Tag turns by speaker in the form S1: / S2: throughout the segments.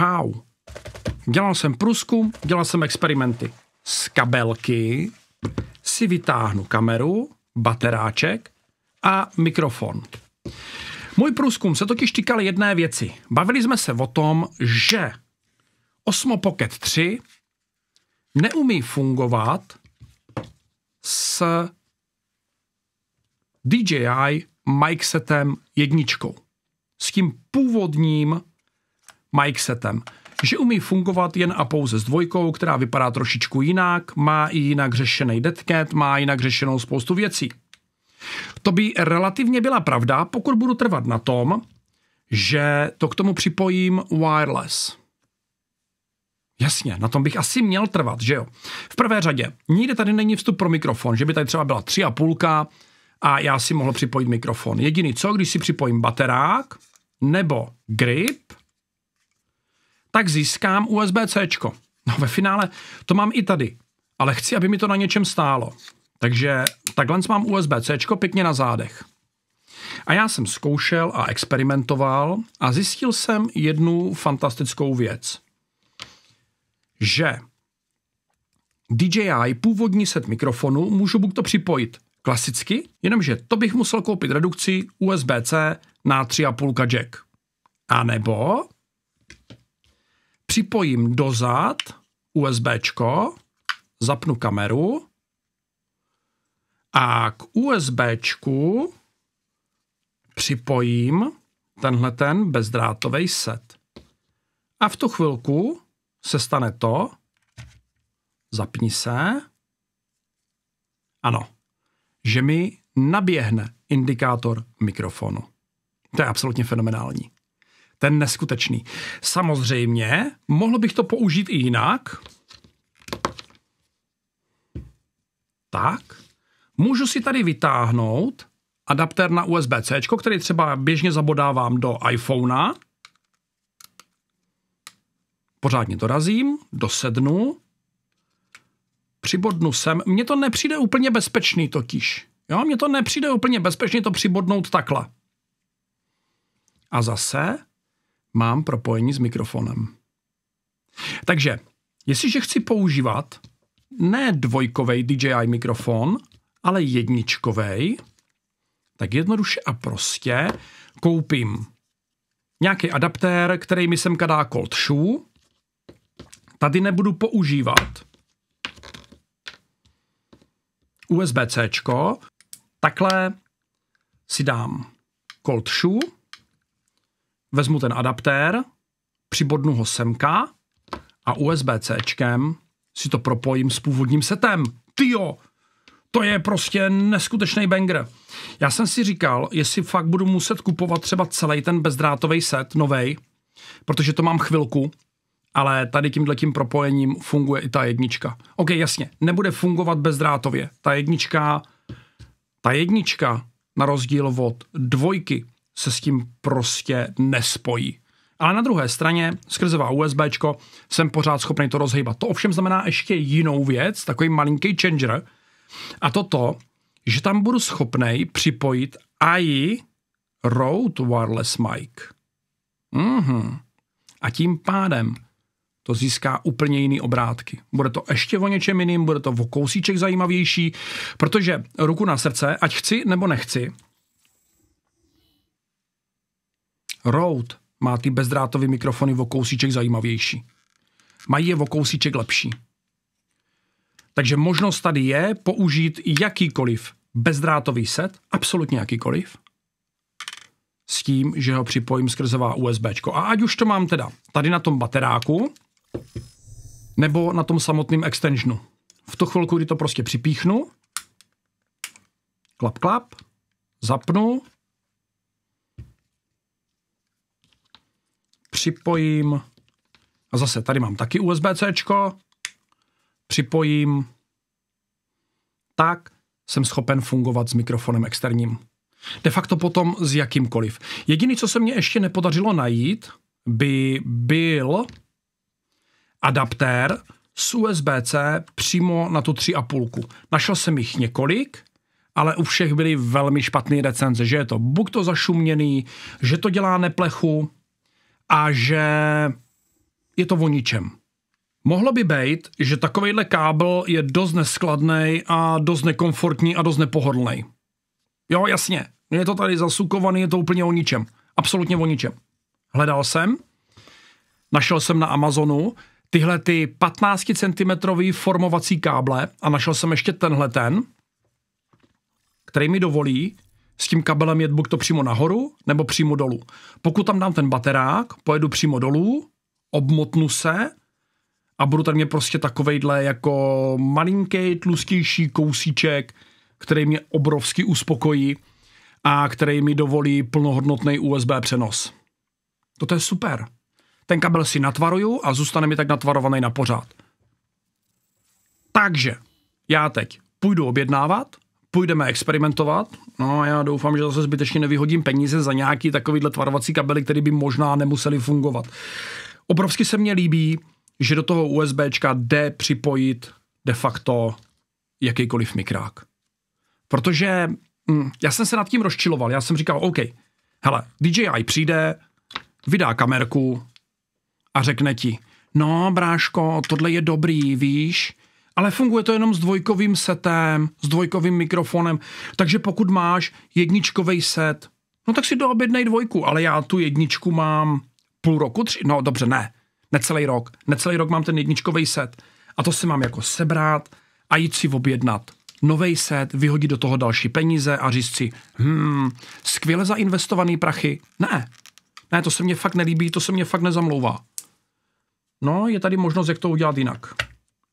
S1: čau. Dělal jsem průzkum, dělal jsem experimenty. Z kabelky si vytáhnu kameru, bateráček a mikrofon. Můj průzkum se totiž týkal jedné věci. Bavili jsme se o tom, že Osmo Pocket 3 neumí fungovat s DJI mic setem jedničkou. S tím původním Mike Setem že umí fungovat jen a pouze s dvojkou, která vypadá trošičku jinak, má i jinak řešený deadcat, má jinak řešenou spoustu věcí. To by relativně byla pravda, pokud budu trvat na tom, že to k tomu připojím wireless. Jasně, na tom bych asi měl trvat, že jo? V prvé řadě, nikde tady není vstup pro mikrofon, že by tady třeba byla tři a půlka a já si mohl připojit mikrofon. Jediný co, když si připojím baterák nebo grip, tak získám USB-C. No ve finále to mám i tady, ale chci, aby mi to na něčem stálo. Takže takhle mám USB-C pěkně na zádech. A já jsem zkoušel a experimentoval a zjistil jsem jednu fantastickou věc. Že DJI původní set mikrofonu můžu buď to připojit klasicky, jenomže to bych musel koupit redukci USB-C na 3,5 jack. A nebo připojím dozad USBčko, zapnu kameru a k USBčku připojím tenhle ten bezdrátový set. A v tu chvilku se stane to, zapni se, ano, že mi naběhne indikátor mikrofonu. To je absolutně fenomenální. Ten neskutečný. Samozřejmě, mohl bych to použít i jinak. Tak. Můžu si tady vytáhnout adaptér na USB-C, který třeba běžně zabodávám do iPhonea. Pořádně dorazím, dosednu, přibodnu sem. Mně to nepřijde úplně bezpečný totiž. Jo, mně to nepřijde úplně bezpečný to přibodnout takhle. A zase mám propojení s mikrofonem. Takže, jestliže chci používat ne dvojkovej DJI mikrofon, ale jedničkovej, tak jednoduše a prostě koupím nějaký adaptér, který mi semka dá cold shoe. Tady nebudu používat USB-C. Takhle si dám cold shoe vezmu ten adaptér, přibodnu ho semka a USB-Cčkem si to propojím s původním setem. Tyjo, to je prostě neskutečný banger. Já jsem si říkal, jestli fakt budu muset kupovat třeba celý ten bezdrátový set, novej, protože to mám chvilku, ale tady tímhle tím propojením funguje i ta jednička. OK, jasně, nebude fungovat bezdrátově. Ta jednička, ta jednička na rozdíl od dvojky se s tím prostě nespojí. Ale na druhé straně, skrze USB, jsem pořád schopný to rozhýbat. To ovšem znamená ještě jinou věc, takový malinký changer, a to to, že tam budu schopný připojit i Rode Wireless Mic. Mm-hmm. A tím pádem to získá úplně jiný obrátky. Bude to ještě o něčem jiným, bude to o kousíček zajímavější, protože ruku na srdce, ať chci nebo nechci, Rode má ty bezdrátové mikrofony o kousíček zajímavější. Mají je o kousíček lepší. Takže možnost tady je použít jakýkoliv bezdrátový set, absolutně jakýkoliv, s tím, že ho připojím skrzová USB. A ať už to mám teda tady na tom bateráku, nebo na tom samotném extensionu. V tu chvilku, kdy to prostě připíchnu, klap, klap, zapnu, připojím, a zase tady mám taky USB-C, připojím, tak jsem schopen fungovat s mikrofonem externím. De facto potom s jakýmkoliv. Jediný, co se mně ještě nepodařilo najít, by byl adaptér s USB-C přímo na tu 3,5. Našel jsem jich několik, ale u všech byly velmi špatné recenze, že je to buď to zašuměný, že to dělá neplechu, a že je to o ničem. Mohlo by být, že takovejhle kábel je dost neskladný a dost nekomfortní a dost nepohodlný. Jo, jasně, je to tady zasukovaný, je to úplně o ničem. Absolutně o ničem. Hledal jsem, našel jsem na Amazonu tyhle ty 15 cm formovací káble a našel jsem ještě tenhle ten, který mi dovolí s tím kabelem jet buď to přímo nahoru, nebo přímo dolů. Pokud tam dám ten baterák, pojedu přímo dolů, obmotnu se a budu tam mě prostě takovejhle jako malinký, tlustější kousíček, který mě obrovsky uspokojí a který mi dovolí plnohodnotný USB přenos. To je super. Ten kabel si natvaruju a zůstane mi tak natvarovaný na pořád. Takže já teď půjdu objednávat, půjdeme experimentovat. No a já doufám, že zase zbytečně nevyhodím peníze za nějaký takovýhle tvarovací kabely, které by možná nemusely fungovat. Obrovsky se mně líbí, že do toho USBčka jde připojit de facto jakýkoliv mikrák. Protože hm, já jsem se nad tím rozčiloval, já jsem říkal, OK, hele, DJI přijde, vydá kamerku a řekne ti, no bráško, tohle je dobrý, víš, ale funguje to jenom s dvojkovým setem, s dvojkovým mikrofonem, takže pokud máš jedničkový set, no tak si doobjednej dvojku, ale já tu jedničku mám půl roku, tři, no dobře, ne, necelý rok, necelý rok mám ten jedničkový set a to si mám jako sebrat a jít si objednat nový set, vyhodit do toho další peníze a říct si, hmm, skvěle zainvestovaný prachy, ne, ne, to se mně fakt nelíbí, to se mně fakt nezamlouvá. No, je tady možnost, jak to udělat jinak.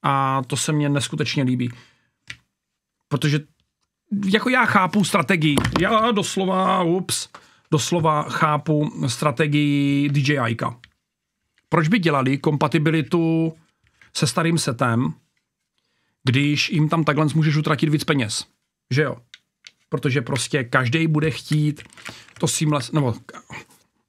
S1: A to se mně neskutečně líbí. Protože jako já chápu strategii. Já doslova, ups, doslova chápu strategii DJIka. Proč by dělali kompatibilitu se starým setem, když jim tam takhle můžeš utratit víc peněz? Že jo? Protože prostě každý bude chtít to seamless, nebo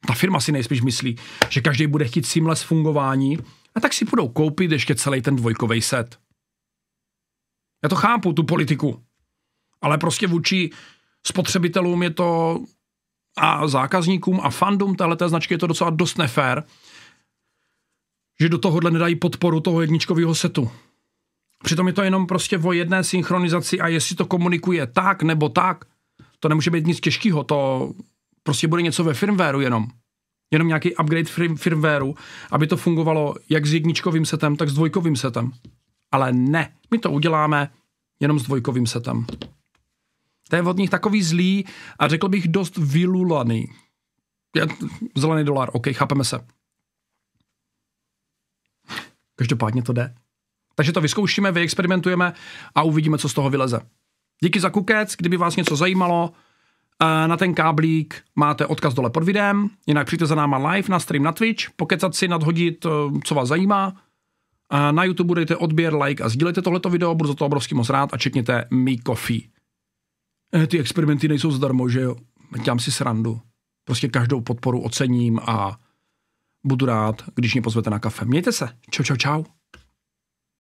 S1: ta firma si nejspíš myslí, že každý bude chtít seamless fungování a tak si půjdou koupit ještě celý ten dvojkový set. Já to chápu, tu politiku, ale prostě vůči spotřebitelům je to a zákazníkům a fandom téhleté značky je to docela dost nefér, že do tohohle nedají podporu toho jedničkového setu. Přitom je to jenom prostě o jedné synchronizaci a jestli to komunikuje tak nebo tak, to nemůže být nic těžkého, to prostě bude něco ve firmwareu jenom jenom nějaký upgrade firm, firmwareu, aby to fungovalo jak s jedničkovým setem, tak s dvojkovým setem. Ale ne, my to uděláme jenom s dvojkovým setem. To je od nich takový zlý a řekl bych dost vylulaný. Zelený dolar, OK, chápeme se. Každopádně to jde. Takže to vyzkoušíme, vyexperimentujeme a uvidíme, co z toho vyleze. Díky za kukec, kdyby vás něco zajímalo, na ten káblík máte odkaz dole pod videem, jinak přijďte za náma live na stream na Twitch, pokecat si, nadhodit, eh, co vás zajímá. na YouTube dejte odběr, like a sdílejte tohleto video, budu za to obrovský moc rád a čekněte mi coffee. Eh, ty experimenty nejsou zdarma, že jo? Dělám si srandu. Prostě každou podporu ocením a budu rád, když mě pozvete na kafe. Mějte se. Čau, čau, čau.